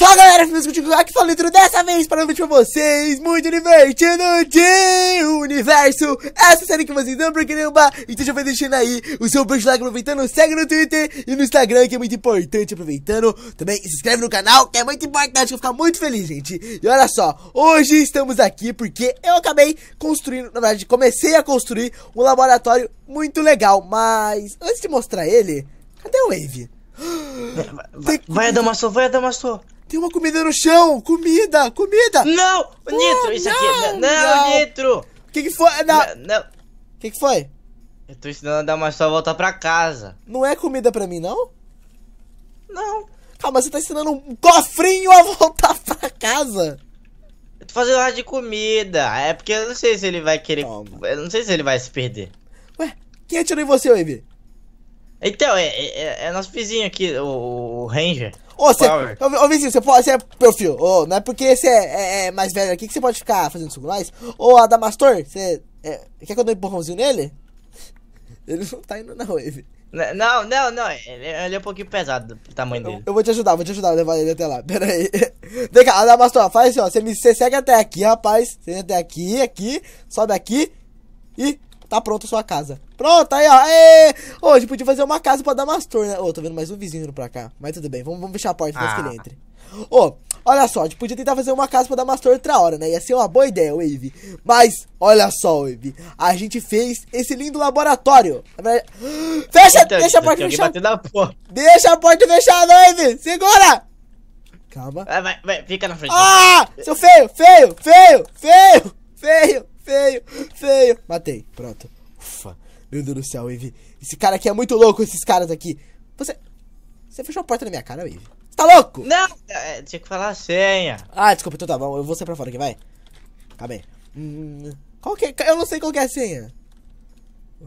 Fala galera, meus contigo aqui falando dessa vez para um vídeo pra vocês Muito divertido de Universo Essa série que vocês amam pra bar, Então já vai deixando aí o seu beijo like aproveitando Segue no Twitter e no Instagram que é muito importante aproveitando Também se inscreve no canal que é muito importante que eu vou ficar muito feliz gente E olha só, hoje estamos aqui porque eu acabei construindo Na verdade comecei a construir um laboratório muito legal Mas antes de mostrar ele, cadê o Wave? Tem... Vai, Adamastor, vai, Adamastor. Tem uma comida no chão! Comida! Comida! Não! Ah, Nitro, isso não, aqui! Não, não, Nitro! O que, que foi? Não! não. O que, que foi? Eu tô ensinando a dar uma só volta pra casa. Não é comida pra mim, não? Não. Calma, você tá ensinando um cofrinho a voltar pra casa? Eu tô fazendo hora de comida. É porque eu não sei se ele vai querer. Eu não sei se ele vai se perder. Ué, quem atirou em você, Wave? Então, é, é, é, é nosso vizinho aqui, o, o Ranger. Ô, você, ô, ô, vizinho, você pode. Você é perfil. Ô, não é porque você é, é, é, mais velho aqui que você pode ficar fazendo sugulais. Ô, Adamastor, você. É, quer que eu dê um empurrãozinho nele? Ele não tá indo, na wave. Não, não, não. Ele, ele, é um pouquinho pesado pro tamanho dele. Eu, eu, vou te ajudar, vou te ajudar a levar ele até lá. Pera aí. Vem cá, Adamastor, faz assim, ó. Você me você segue até aqui, rapaz. Você vem até aqui, aqui, sobe aqui e tá pronta a sua casa. Pronto, aí, ó. Ê! Hoje podia fazer uma casa pra Damastor, né? Ô, oh, tô vendo mais um vizinho indo pra cá. Mas tudo bem, vamos, vamos fechar a porta antes ah. que ele ah. entre. Ô, oh, olha só, a gente podia tentar fazer uma casa pra Damastor outra hora, né? Ia ser uma boa ideia, Wave. Mas, olha só, Wave. A gente fez esse lindo laboratório. Fecha, Eita, deixa a porta fechada. Deixa a porta fechada, Wave. Segura. Calma. Vai, vai, vai, fica na frente. Ah, seu feio, feio, feio, feio, feio, feio, feio. Matei, pronto. Ufa. Meu Deus do céu, Wave. Esse cara aqui é muito louco, esses caras aqui. Você. Você fechou a porta na minha cara, Wave. Você tá louco? Não, é, tinha que falar a senha. Ah, desculpa, então tá bom. Eu vou sair pra fora aqui, vai. Calma aí. Hum, qual que é? Eu não sei qual que é a senha.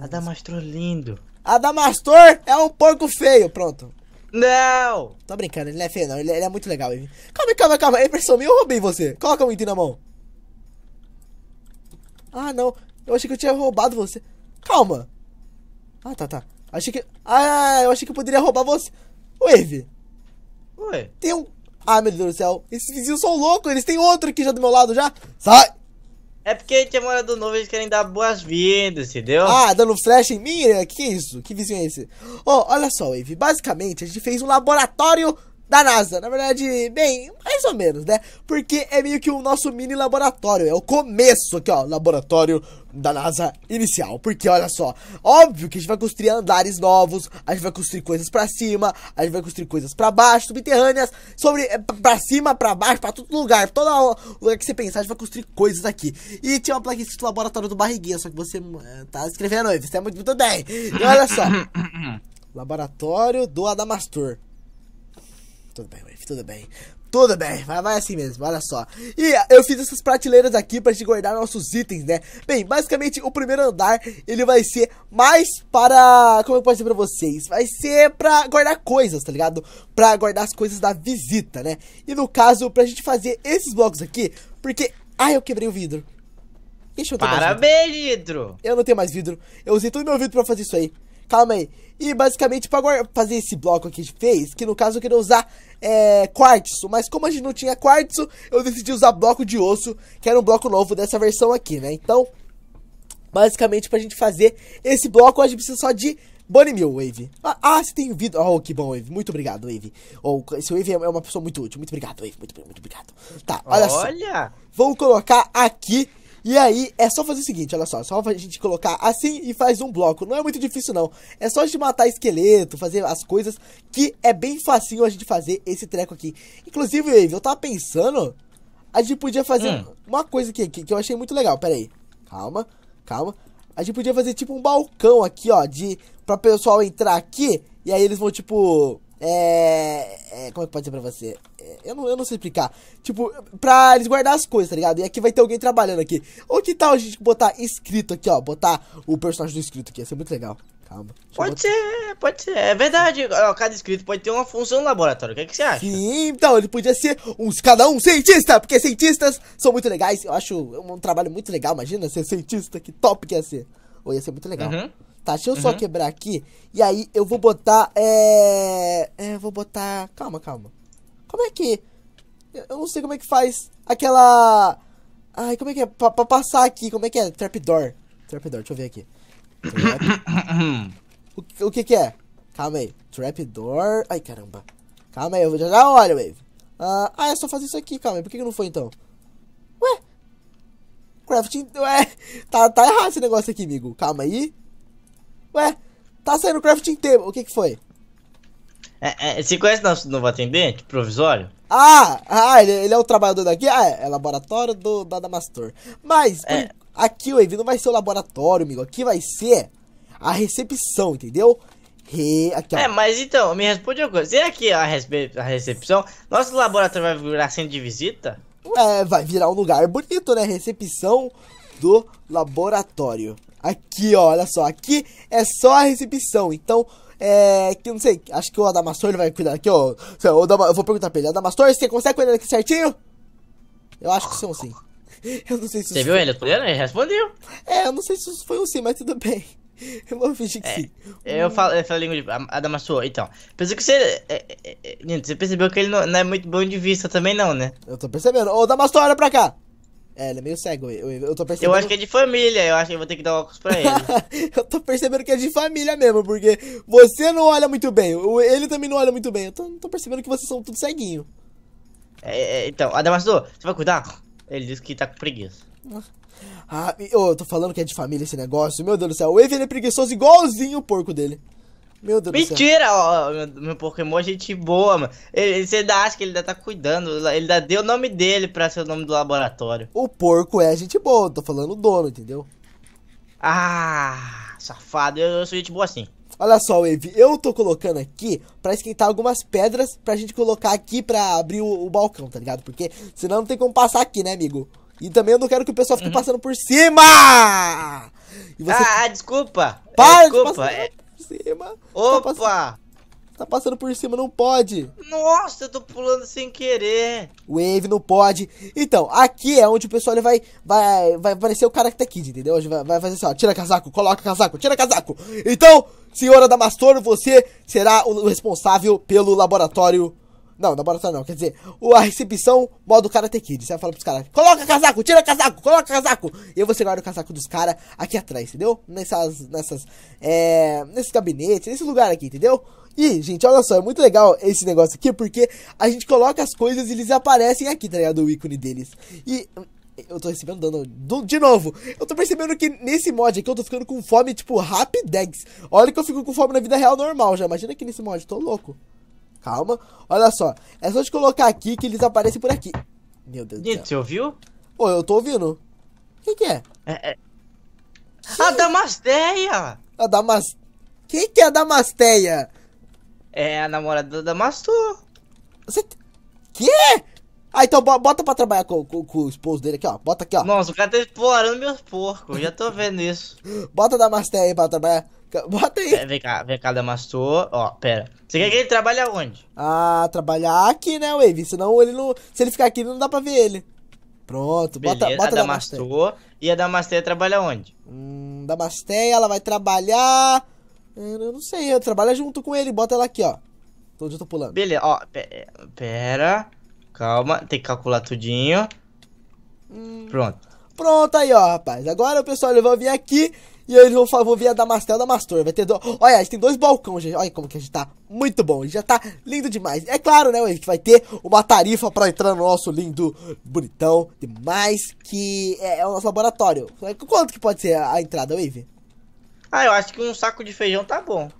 Adamastor lindo. Adamastor é um porco feio, pronto. Não! Tô brincando, ele não é feio não, ele, ele é muito legal, Wave. Calma, calma, calma. Aí pessoal eu roubei você. Coloca o item na mão. Ah, não. Eu achei que eu tinha roubado você. Calma. Ah, tá, tá. Achei que. Ah, eu achei que eu poderia roubar você. Ô, Eve. Ué. Tem um. Ah, meu Deus do céu. Esses vizinhos são loucos. Eles têm outro aqui já do meu lado já. Sai. É porque a é morado novo, eles querem dar boas-vindas, entendeu? Ah, dando flash em mim? É, que isso? Que vizinho é esse? oh, olha só, Wave. Basicamente, a gente fez um laboratório da NASA. Na verdade, bem, mais ou menos, né? Porque é meio que o nosso mini laboratório. É o começo aqui, ó. Laboratório da NASA inicial. Porque olha só, óbvio que a gente vai construir andares novos, a gente vai construir coisas para cima, a gente vai construir coisas para baixo, subterrâneas, sobre eh, para cima, para baixo, para todo lugar, todo lugar que você pensar, a gente vai construir coisas aqui. E tinha uma plaquinha escrito Laboratório do Barriguinha, só que você eh, tá escrevendo aí, você é muito, muito bem. E olha só. Laboratório do Adamastor tudo bem, Wave, tudo bem. Tudo bem, vai, vai assim mesmo, olha só. E eu fiz essas prateleiras aqui pra gente guardar nossos itens, né? Bem, basicamente o primeiro andar, ele vai ser mais para... Como eu posso dizer pra vocês? Vai ser pra guardar coisas, tá ligado? Pra guardar as coisas da visita, né? E no caso, pra gente fazer esses blocos aqui, porque... ai eu quebrei o vidro. Ixi, eu Parabéns, vidro. Eu não tenho mais vidro. Eu usei todo meu vidro pra fazer isso aí. Calma aí. E basicamente, pra fazer esse bloco aqui que a gente fez, que no caso eu queria usar é, quartzo, mas como a gente não tinha quartzo, eu decidi usar bloco de osso, que era um bloco novo dessa versão aqui, né? Então, basicamente, pra gente fazer esse bloco, a gente precisa só de Bonnie Mill, Wave. Ah, ah, você tem vídeo. Oh, que bom, Wave. Muito obrigado, Wave. Oh, esse Wave é uma pessoa muito útil. Muito obrigado, Wave. Muito, muito obrigado. Tá, olha, olha. só. Olha! Vamos colocar aqui e aí, é só fazer o seguinte, olha só, só a gente colocar assim e faz um bloco. Não é muito difícil não. É só a gente matar esqueleto, fazer as coisas que é bem facinho a gente fazer esse treco aqui. Inclusive, eu tava pensando, a gente podia fazer hum. uma coisa aqui, que, que eu achei muito legal. Pera aí. Calma, calma. A gente podia fazer tipo um balcão aqui, ó, de para pessoal entrar aqui e aí eles vão tipo é, é como é que pode ser para você? eu não, eu não sei explicar. Tipo, pra eles guardar as coisas, tá ligado? E aqui vai ter alguém trabalhando aqui. Ou que tal a gente botar escrito aqui, ó? Botar o personagem do escrito aqui, ia ser muito legal. Calma. Pode botar... ser, pode ser. É verdade. cada escrito pode ter uma função no laboratório. O que, é que você acha? Sim, então, ele podia ser uns, cada um cientista, porque cientistas são muito legais. Eu acho um trabalho muito legal, imagina ser cientista, que top que ia ser. Ou ia ser muito legal. Uhum. Tá, deixa eu uhum. só quebrar aqui. E aí eu vou botar. É. É, vou botar. Calma, calma. Como é que. Eu não sei como é que faz aquela. Ai, como é que é? Pra, pra passar aqui, como é que é? Trapdoor. Trapdoor, deixa eu ver aqui. Trap... o, o que que é? Calma aí. Trapdoor. Ai, caramba. Calma aí, eu já, já olho, Wave. Uh, ah, é só fazer isso aqui, calma aí. Por que, que não foi então? Ué? Crafting. Ué? Tá, tá errado esse negócio aqui, amigo. Calma aí. Ué? Tá saindo crafting table. O que que foi? É, é, você conhece nosso novo atendente, provisório? Ah, ah ele, ele é o trabalhador daqui? Ah, é, é laboratório do, da Mas, é. aqui, o não vai ser o laboratório, amigo. Aqui vai ser a recepção, entendeu? Aqui, é, mas então, me responde uma coisa. Será que a, respe... a recepção, nosso laboratório vai virar centro de visita? É, vai virar um lugar bonito, né? Recepção do laboratório. Aqui, ó, olha só. Aqui é só a recepção. Então, é, que não sei, acho que o Adamastor ele vai cuidar aqui, ó. Eu, vou perguntar pra ele, Adamastor, você consegue cuidar aqui certinho? Eu acho que são sim. Eu não sei se Você viu foi... ele Ele respondeu. É, eu não sei se isso foi um sim, mas tudo bem. Eu vou fingir que é, sim. Eu falo, eu falo a língua de Adamastor, então. Pensa que você. É, é, é, é você percebeu que ele não, não, é muito bom de vista também, não, né? Eu tô percebendo. Ô, Adamastor, olha pra cá! É, ele é meio cego. Eu, eu tô percebendo. Eu acho que é de família, eu acho que vou ter que dar óculos pra ele. eu tô percebendo que é de família mesmo, porque você não olha muito bem, ele também não olha muito bem. Eu tô, tô percebendo que vocês são tudo ceguinho. É, é, então, Adamastor, você vai cuidar? Ele disse que tá com preguiça. Ah, eu tô falando que é de família esse negócio. Meu Deus do céu, o Evan é preguiçoso igualzinho o porco dele. Meu Deus Mentira, ó, meu Pokémon é gente boa, mano. você acha que ele ainda tá cuidando. Ele ainda deu o nome dele pra ser o nome do laboratório. O porco é gente boa, tô falando o dono, entendeu? Ah, safado, eu, eu sou gente boa assim. Olha só, Wave, eu tô colocando aqui pra esquentar algumas pedras pra gente colocar aqui pra abrir o, o balcão, tá ligado? Porque senão não tem como passar aqui, né, amigo? E também eu não quero que o pessoal fique uhum. passando por cima! Você... Ah, desculpa! Para desculpa! De cima. Tá Opa! Tá passando, tá passando por cima, não pode. Nossa, eu tô pulando sem querer. Wave não pode. Então, aqui é onde o pessoal ele vai, vai, vai aparecer o cara que tá aqui, entendeu? Vai, vai fazer assim, ó, tira casaco, coloca casaco, tira casaco. Então, senhora Damastor, você será o responsável pelo laboratório não, laboratório não, quer dizer, a recepção modo Karate Kid. Você vai falar pros caras, coloca casaco, tira casaco, coloca casaco. E você guarda o casaco dos caras aqui atrás, entendeu? Nessas, nessas, é, nesse gabinete, nesse lugar aqui, entendeu? E, gente, olha só, é muito legal esse negócio aqui, porque a gente coloca as coisas e eles aparecem aqui, tá ligado? O ícone deles. E eu tô recebendo dano de novo. Eu tô percebendo que nesse mod aqui eu tô ficando com fome, tipo, rapidex. Olha que eu fico com fome na vida real normal já. Imagina que nesse mod, tô louco. Calma. Olha só. É só te colocar aqui que eles aparecem por aqui. Meu Deus do céu. você ouviu? Pô, eu tô ouvindo. quem que, que é? é, é... Que... A é? Damasteia! A Damas... Quem que é a Damasteia? É a namorada da Damastor. Você... Quê? Ah, então bota pra trabalhar com, com, com, o esposo dele aqui, ó. Bota aqui, ó. Nossa, o cara tá explorando meus porcos. Já tô vendo isso. bota da Master aí pra trabalhar. Bota aí. É, vem cá, vem cá, Damastor. Ó, pera. Você quer que ele trabalhe onde? Ah, trabalhar aqui, né, Wave? Senão ele não. Se ele ficar aqui, não dá pra ver ele. Pronto, Beleza, bota, bota a Damastor. Damastor. E a Damasteia trabalha onde? Hum, Damasteia, ela vai trabalhar. Eu não sei, eu trabalho junto com ele. Bota ela aqui, ó. Onde eu tô pulando. Beleza, ó, pera. Calma, tem que calcular tudinho. Hum. Pronto. Pronto aí, ó, rapaz. Agora o pessoal ele vai vir aqui e eles vão, vão vir a mastel da Mastor. Vai ter do... Olha, a gente tem dois balcões, gente. Olha como que a gente tá muito bom. A gente já tá lindo demais. É claro, né? A gente vai ter uma tarifa pra entrar no nosso lindo, bonitão, demais, que é, é, o nosso laboratório. Quanto que pode ser a, a entrada, Wave? Ah, eu acho que um saco de feijão tá bom.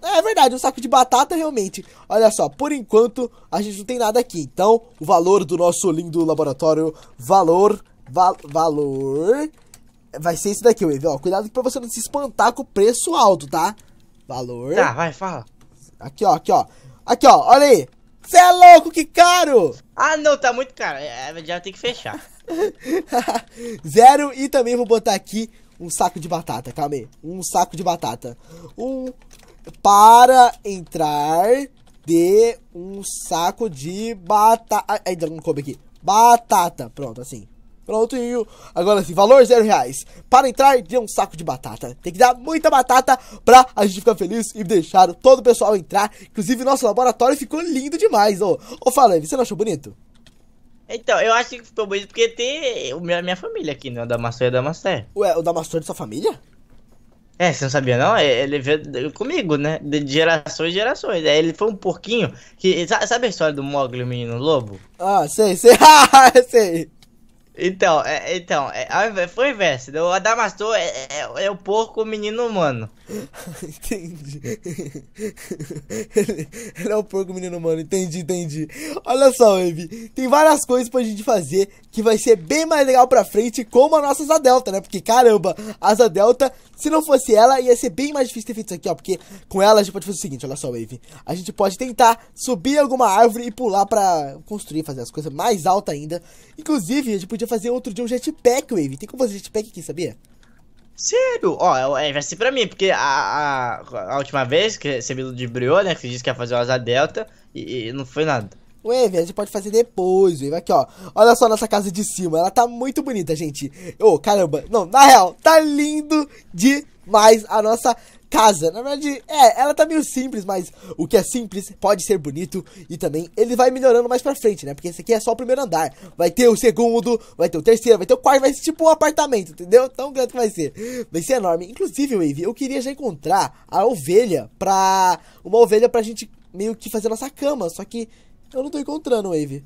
É verdade, um saco de batata realmente. Olha só, por enquanto a gente não tem nada aqui. Então, o valor do nosso lindo laboratório, valor, val, valor, vai ser esse daqui, Wave. Ó, cuidado pra você não se espantar com o preço alto, tá? Valor. Tá, vai, fala. Aqui, ó, aqui, ó. Aqui, ó, olha aí. Você é louco, que caro! Ah, não, tá muito caro. É, já tem que fechar. Zero e também vou botar aqui um saco de batata, calma aí. Um saco de batata. Um. Para entrar de um saco de batata. Ainda não coube aqui. Batata. Pronto, assim. Prontinho. Agora sim, valor zero reais. Para entrar, de um saco de batata. Tem que dar muita batata pra a gente ficar feliz e deixar todo o pessoal entrar. Inclusive, nosso laboratório ficou lindo demais. Ô, ô Falane, você não achou bonito? Então, eu acho que ficou bonito porque tem o minha família aqui, né? O Damastor e é o Damastor. É. Ué, o Damastor é de sua família? É, você não sabia não? É, ele veio comigo, né? De gerações e gerações. Ele foi um porquinho que... Sabe a história do Mogli, o menino lobo? Ah, sei, sei. Ah, sei. Então, é, então é, foi né? o inverso. O Adamastor é, é, é o porco o menino humano. entendi. Ele, ele, é o porco menino mano, entendi, entendi. Olha só, Wave, tem várias coisas pra gente fazer que vai ser bem mais legal pra frente, como a nossa Asa Delta, né? Porque, caramba, Asa Delta, se não fosse ela, ia ser bem mais difícil ter feito isso aqui, ó. Porque com ela a gente pode fazer o seguinte, olha só, Wave. A gente pode tentar subir alguma árvore e pular pra construir, fazer as coisas mais altas ainda. Inclusive, a gente podia fazer outro dia um jetpack, Wave. Tem como fazer jetpack aqui, sabia? Sério? Ó, é, é, vai ser pra mim, porque a, a, a última vez que você me ludibriou, né? Que você disse que ia fazer o asa delta e, e não foi nada. O Eve, a gente pode fazer depois, Eve. Aqui, ó. Olha só a nossa casa de cima. Ela tá muito bonita, gente. Ô, oh, caramba. Não, na real, tá lindo demais a nossa casa. Na verdade, é, ela tá meio simples, mas o que é simples pode ser bonito e também ele vai melhorando mais pra frente, né? Porque esse aqui é só o primeiro andar. Vai ter o segundo, vai ter o terceiro, vai ter o quarto, vai ser tipo um apartamento, entendeu? Tão grande que vai ser. Vai ser enorme. Inclusive, Wave, eu queria já encontrar a ovelha pra. Uma ovelha pra gente meio que fazer nossa cama, só que eu não tô encontrando, Wave.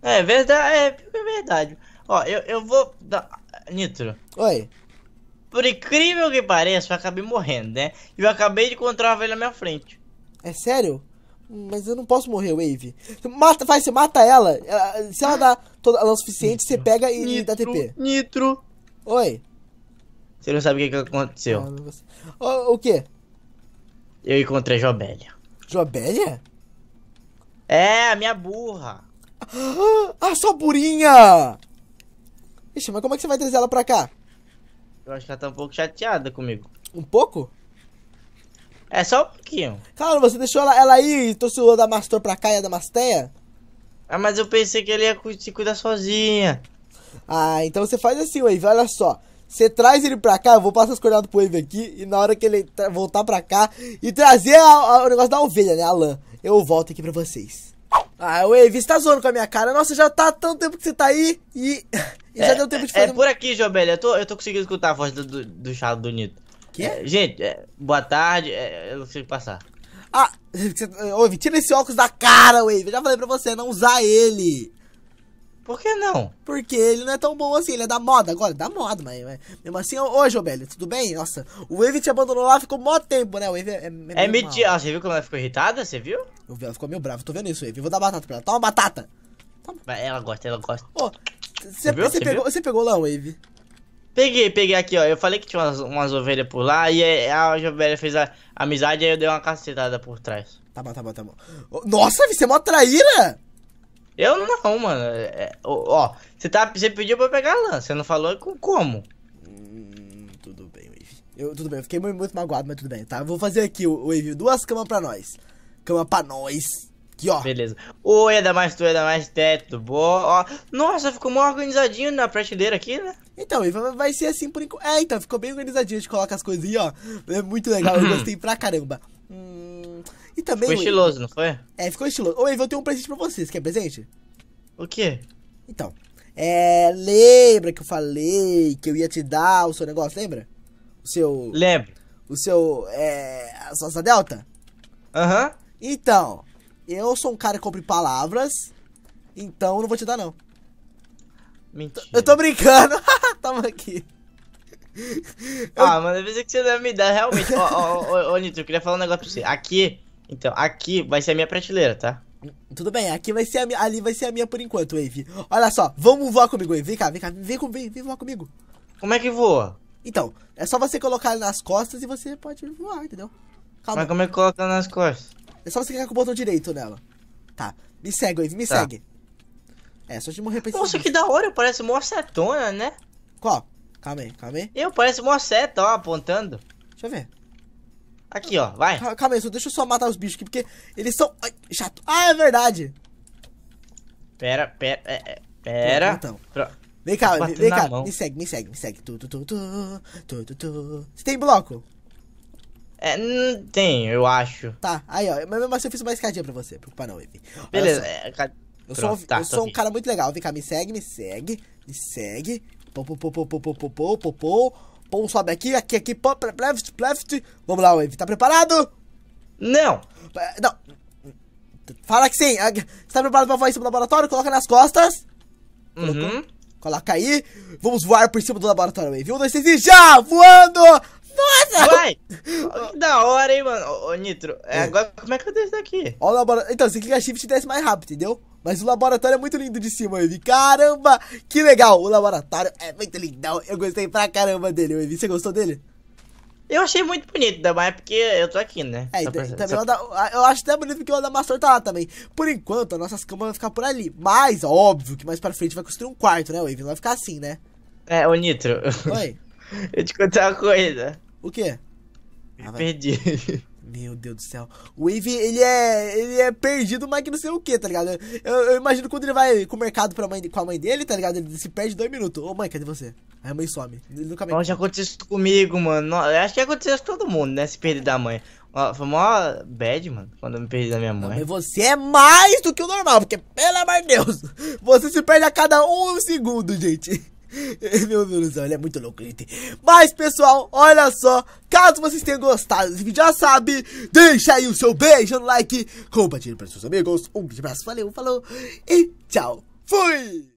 É verdade, é, é, verdade. Ó, eu, eu vou. da Nitro. Oi. Por incrível que pareça, eu acabei morrendo, né? E eu acabei de encontrar uma velha na minha frente. É sério? Mas eu não posso morrer, Wave. Mata, vai, você mata ela. Se ela dá toda ela é o suficiente, nitro. você pega e, nitro, dá TP. Nitro. Oi. Você não sabe o que, que aconteceu. Ah, o, o que? Eu encontrei Jobélia. Jobélia? É, a minha burra. Ah, sua burinha! Ixi, mas como é que você vai trazer ela pra cá? Eu acho que ela tá um pouco chateada comigo. Um pouco? É só um pouquinho. Cara, você deixou ela, ela aí e trouxe o Adamastor pra cá e a Damasteia? Ah, mas eu pensei que ele ia se cuidar sozinha. Ah, então você faz assim, Wave, olha só. Você traz ele pra cá, eu vou passar as coordenadas pro Wave aqui, e na hora que ele voltar pra cá, e trazer a, a, o negócio da ovelha, né, a lã eu volto aqui pra vocês. Ah, Wave, você tá zoando com a minha cara. Nossa, já tá há tanto tempo que você tá aí e, e é, já deu tempo de fazer... É por aqui, Jobelha. Eu tô, eu tô conseguindo escutar a voz do, do, do Charles do Nito. Que? É, gente, é, boa tarde. É, eu não consigo passar. Ah, Wave, tira esse óculos da cara, Wave. Eu já falei pra você, não usar ele. Por que não? Porque ele não é tão bom assim, ele é da moda agora, da moda, mas, mas mesmo assim, ô Jobelli, tudo bem? Nossa, o Wave te abandonou lá, ficou mó tempo, né? O Wave é. É, é mentira. Ah, você viu como ela ficou irritada? Você viu? Eu vi, ela ficou meio brava, tô vendo isso, Wave. vou dar batata pra ela. Toma batata! Toma. Ela gosta, ela gosta. Ô, você pegou, você pegou lá, Wave? Peguei, peguei aqui, ó. Eu falei que tinha umas, umas ovelhas por lá e é, a Jovelha fez a amizade e aí eu dei uma cacetada por trás. Tá bom, tá bom, tá bom. Nossa, você é mó traíra! Eu não, mano. É, ó, você, tá, você pediu pra pegar lã, você não falou como. Hum, tudo bem, Wave. Eu, tudo bem, eu fiquei muito, muito magoado, mas tudo bem, tá? vou fazer aqui, o Wave, duas camas pra nós. Cama pra nós. Aqui, ó. Beleza. Oi, é mais Adamastor, é, teto, boa. Ó, nossa, ficou mó organizadinho na prateleira aqui, né? Então, vai ser assim por enquanto. É, então, ficou bem organizadinho. A gente coloca as coisinhas, ó. É muito legal, eu gostei pra caramba. Hum, e também. Ficou estiloso, não foi? É, ficou estiloso. Ô, Eva, eu tenho um presente pra vocês. Quer presente? O quê? Então. É. Lembra que eu falei que eu ia te dar o seu negócio, lembra? O seu. Lembro. O seu. É. A Sosa Delta? Aham. Uhum. Então. Eu sou um cara que compra palavras. Então eu não vou te dar, não. Mentira. Eu tô brincando. Tamo aqui. Ah, mano, eu pensei que você não ia me dar, realmente. Ô, ô, ô, ô, Nito, eu queria falar um negócio pra você. Aqui então, aqui vai ser a minha prateleira, tá? Tudo bem, aqui vai ser a minha, ali vai ser a minha por enquanto, Wave. Olha só, vamos voar comigo, Wave. Vem cá, vem cá, vem, com, vem, vem voar comigo. Como é que voa? Então, é só você colocar nas costas e você pode voar, entendeu? Calma. Mas como é que coloca nas costas? É só você clicar com o botão direito nela. Tá, me segue, Wave, me tá. segue. É, só de morrer pra Nossa, que da hora, parece uma setona, né? Qual? Calma aí, calma aí. Eu, parece uma seta, ó, apontando. Deixa eu ver. Aqui, ó, vai. Calma aí, só deixa eu só matar os bichos aqui, porque eles são... Ai, chato. Ah, é verdade. Pera, pera, é, pera. Então, Pro... Vem cá, vem, vem cá. Mão. Me segue, me segue, me segue. Tu, tu, tu, tu, tu, tu, tu. Você tem bloco? É, tem, eu acho. Tá, aí, ó. Mas mesmo assim eu fiz uma escadinha pra você, preocupa não, Evie. Beleza, é... Eu Pronto, sou, tá, eu sou um cara muito legal. Vem cá, me segue, me segue, me segue. Pô, pô, pô, pô, pô, pô, pô, pô, pô, pô. Pão sobe aqui, aqui, aqui, pom, pleft, left. Vamos lá, Wave. Tá preparado? Não. É, não. Fala que sim. Você é, tá preparado pra voar em cima do laboratório? Coloca nas costas. Uhum. Coloca aí. Vamos voar por cima do laboratório, Wave. Um, dois, três e já! Voando! Nossa! Vai! que da hora, hein, mano. Ô, Nitro, é, é, agora como é que eu desço daqui? Ó, o laboratório. Então, você clica shift e desce mais rápido, entendeu? Mas o laboratório é muito lindo de cima, Evi. Caramba, que legal. O laboratório é muito lindão. Eu gostei pra caramba dele, Evi. Você gostou dele? Eu achei muito bonito, ainda mais porque eu tô aqui, né? É, pra... também só... eu acho até bonito porque o Adamastor tá lá também. Por enquanto, as nossas camas vão ficar por ali. Mas, óbvio que mais pra frente vai construir um quarto, né, Wave? Não vai ficar assim, né? É, ô Nitro. Oi. eu te contar uma coisa. O quê? ah, perdi. Meu Deus do céu. O Wave, ele é. Ele é perdido, mas que não sei o que, tá ligado? Eu, eu, imagino quando ele vai com o mercado pra mãe, com a mãe dele, tá ligado? Ele se perde dois minutos. Ô mãe, cadê você? Aí a mãe some. Ele nunca Bom, já aconteceu isso comigo, mano. Acho que aconteceu com todo mundo, né? Se perder da mãe. Foi mó bad, mano, quando eu me perdi da minha mãe. Não, mas você é mais do que o normal, porque, pelo amor de Deus, você se perde a cada um segundo, gente. Meu Deus do céu, ele é muito louco, gente. Mas, pessoal, olha só. Caso vocês tenham gostado desse vídeo, já sabe, deixa aí o seu beijo no like, compartilhe para seus amigos. Um grande abraço, valeu, falou e tchau. Fui!